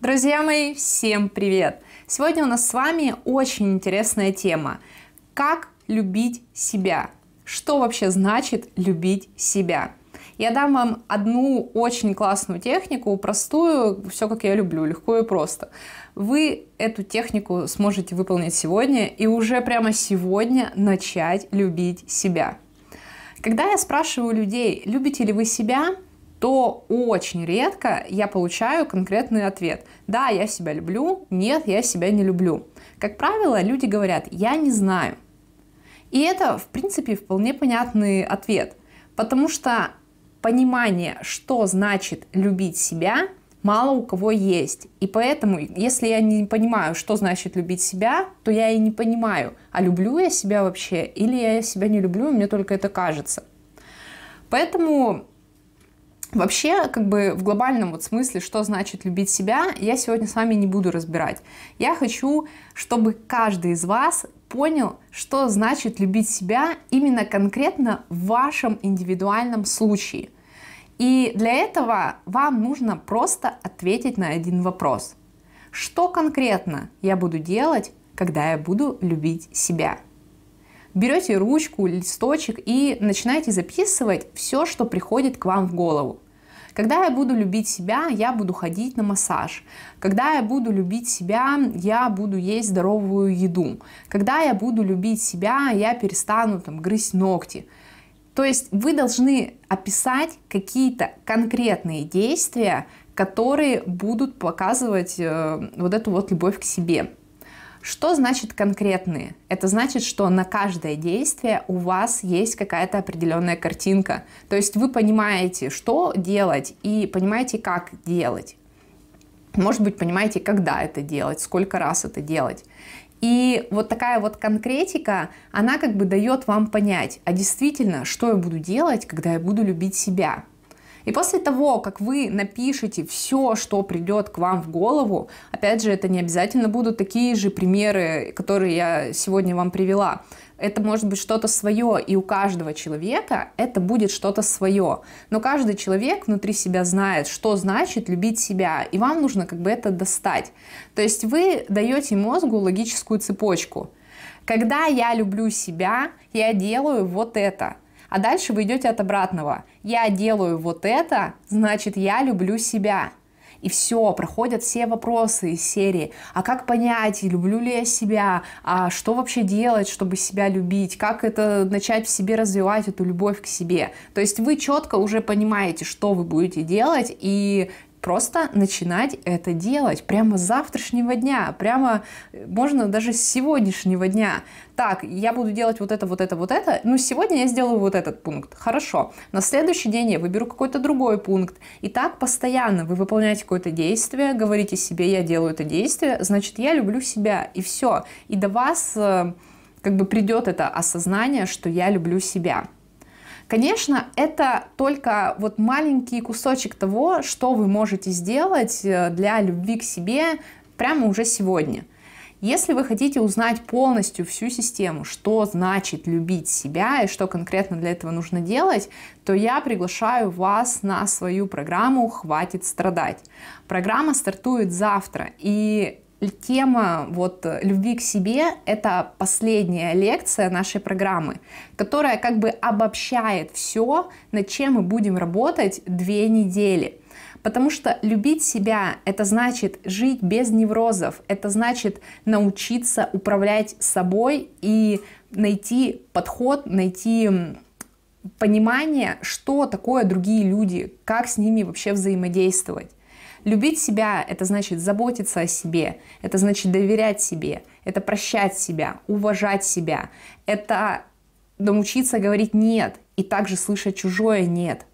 Друзья мои, всем привет! Сегодня у нас с вами очень интересная тема. Как любить себя? Что вообще значит любить себя? Я дам вам одну очень классную технику, простую, все как я люблю, легко и просто. Вы эту технику сможете выполнить сегодня и уже прямо сегодня начать любить себя. Когда я спрашиваю людей, любите ли вы себя, то очень редко я получаю конкретный ответ. Да, я себя люблю, нет, я себя не люблю. Как правило, люди говорят, я не знаю. И это, в принципе, вполне понятный ответ, потому что понимание, что значит любить себя, мало у кого есть. И поэтому, если я не понимаю, что значит любить себя, то я и не понимаю, а люблю я себя вообще или я себя не люблю, и мне только это кажется. Поэтому Вообще, как бы в глобальном вот смысле, что значит любить себя, я сегодня с вами не буду разбирать. Я хочу, чтобы каждый из вас понял, что значит любить себя именно конкретно в вашем индивидуальном случае. И для этого вам нужно просто ответить на один вопрос. Что конкретно я буду делать, когда я буду любить себя? берете ручку, листочек и начинаете записывать все, что приходит к вам в голову. Когда я буду любить себя, я буду ходить на массаж. Когда я буду любить себя, я буду есть здоровую еду. Когда я буду любить себя, я перестану там грызть ногти. То есть вы должны описать какие-то конкретные действия, которые будут показывать э, вот эту вот любовь к себе. Что значит конкретные? Это значит, что на каждое действие у вас есть какая-то определенная картинка. То есть вы понимаете, что делать и понимаете, как делать. Может быть, понимаете, когда это делать, сколько раз это делать. И вот такая вот конкретика, она как бы дает вам понять, а действительно, что я буду делать, когда я буду любить себя. И после того, как вы напишете все, что придет к вам в голову, опять же, это не обязательно будут такие же примеры, которые я сегодня вам привела. Это может быть что-то свое, и у каждого человека это будет что-то свое. Но каждый человек внутри себя знает, что значит любить себя, и вам нужно как бы это достать. То есть вы даете мозгу логическую цепочку. Когда я люблю себя, я делаю вот это – а дальше вы идете от обратного. Я делаю вот это, значит, я люблю себя. И все, проходят все вопросы из серии. А как понять, люблю ли я себя? А что вообще делать, чтобы себя любить? Как это начать в себе развивать эту любовь к себе? То есть вы четко уже понимаете, что вы будете делать, и просто начинать это делать прямо с завтрашнего дня, прямо э, можно даже с сегодняшнего дня. Так, я буду делать вот это, вот это, вот это, ну сегодня я сделаю вот этот пункт, хорошо. На следующий день я выберу какой-то другой пункт. И так постоянно вы выполняете какое-то действие, говорите себе, я делаю это действие, значит, я люблю себя, и все. И до вас э, как бы придет это осознание, что я люблю себя. Конечно, это только вот маленький кусочек того, что вы можете сделать э, для любви к себе прямо уже сегодня. Если вы хотите узнать полностью всю систему, что значит любить себя и что конкретно для этого нужно делать, то я приглашаю вас на свою программу «Хватит страдать». Программа стартует завтра, и тема вот любви к себе – это последняя лекция нашей программы, которая как бы обобщает все, над чем мы будем работать две недели. Потому что любить себя – это значит жить без неврозов, это значит научиться управлять собой и найти подход, найти понимание, что такое другие люди, как с ними вообще взаимодействовать. Любить себя – это значит заботиться о себе, это значит доверять себе, это прощать себя, уважать себя, это научиться говорить «нет» и также слышать чужое «нет».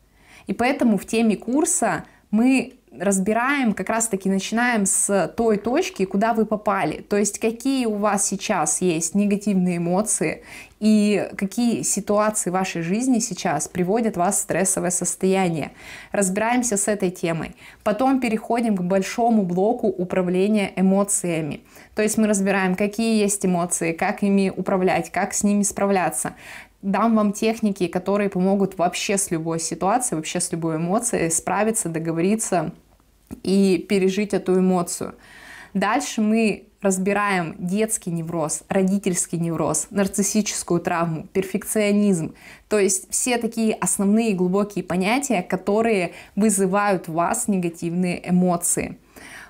И поэтому в теме курса мы разбираем, как раз-таки начинаем с той точки, куда вы попали. То есть какие у вас сейчас есть негативные эмоции и какие ситуации в вашей жизни сейчас приводят вас в стрессовое состояние. Разбираемся с этой темой. Потом переходим к большому блоку управления эмоциями. То есть мы разбираем, какие есть эмоции, как ими управлять, как с ними справляться дам вам техники, которые помогут вообще с любой ситуацией, вообще с любой эмоцией справиться, договориться, и пережить эту эмоцию. Дальше мы разбираем детский невроз, родительский невроз, нарциссическую травму, перфекционизм. То есть все такие основные глубокие понятия, которые вызывают у вас негативные эмоции.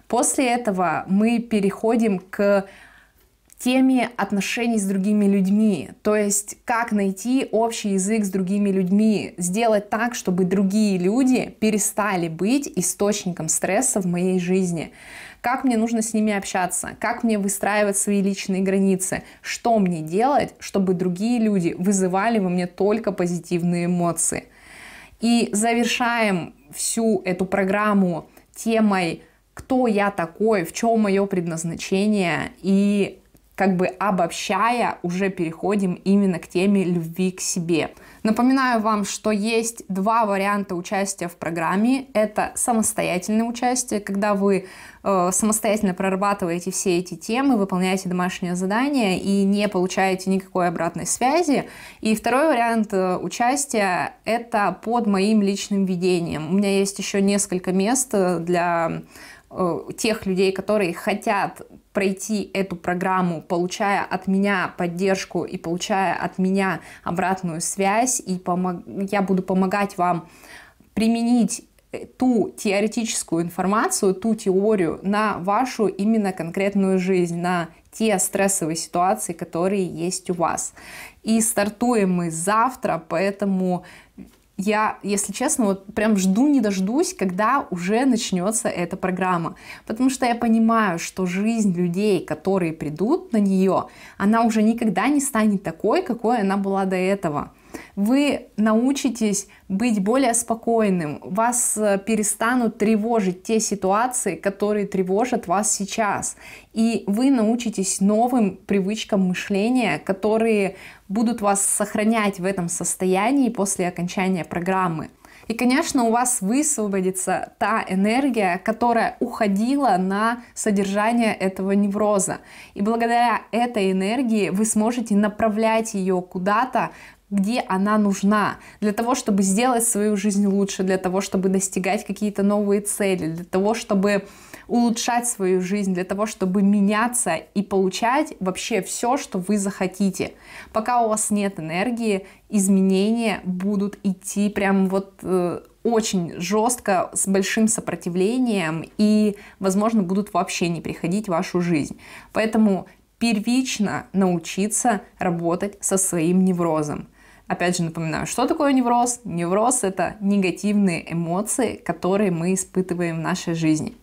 После этого мы переходим к в теме отношений с другими людьми, то есть как найти общий язык с другими людьми, сделать так, чтобы другие люди перестали быть источником стресса в моей жизни, как мне нужно с ними общаться, как мне выстраивать свои личные границы, что мне делать, чтобы другие люди вызывали во мне только позитивные эмоции. И завершаем всю эту программу темой кто я такой, в чем мое предназначение и как бы обобщая, уже переходим именно к теме любви к себе. Напоминаю вам, что есть два варианта участия в программе. Это самостоятельное участие, когда вы э, самостоятельно прорабатываете все эти темы, выполняете домашнее задание и не получаете никакой обратной связи. И второй вариант э, участия – это под моим личным ведением. У меня есть еще несколько мест э, для Э, тех людей, которые хотят пройти эту программу, получая от меня поддержку и получая от меня обратную связь, и помог... я буду помогать вам применить э, ту теоретическую информацию, ту теорию на вашу именно конкретную жизнь, на те стрессовые ситуации, которые есть у вас. И стартуем мы завтра, поэтому я, если честно, вот прям жду не дождусь, когда уже начнется эта программа. Потому что я понимаю, что жизнь людей, которые придут на нее, она уже никогда не станет такой, какой она была до этого вы научитесь быть более спокойным, вас э, перестанут тревожить те ситуации, которые тревожат вас сейчас, и вы научитесь новым привычкам мышления, которые будут вас сохранять в этом состоянии после окончания программы. И, конечно, у вас высвободится та энергия, которая уходила на содержание этого невроза. И благодаря этой энергии вы сможете направлять ее куда-то где она нужна, для того, чтобы сделать свою жизнь лучше, для того, чтобы достигать какие-то новые цели, для того, чтобы улучшать свою жизнь, для того, чтобы меняться и получать вообще все, что вы захотите. Пока у вас нет энергии, изменения будут идти прям вот э, очень жестко, с большим сопротивлением и, возможно, будут вообще не приходить в вашу жизнь. Поэтому первично научиться работать со своим неврозом. Опять же напоминаю, что такое невроз? Невроз – это негативные эмоции, которые мы испытываем в нашей жизни.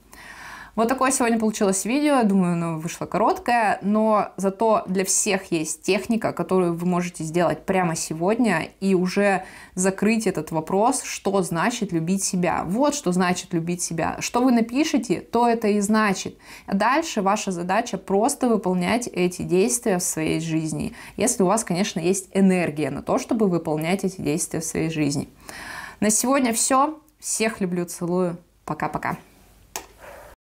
Вот такое сегодня получилось видео. думаю, оно вышло короткое, но зато для всех есть техника, которую вы можете сделать прямо сегодня и уже закрыть этот вопрос, что значит любить себя. Вот что значит любить себя. Что вы напишете, то это и значит. А дальше ваша задача просто выполнять эти действия в своей жизни, если у вас, конечно, есть энергия на то, чтобы выполнять эти действия в своей жизни. На сегодня все. Всех люблю, целую. Пока-пока.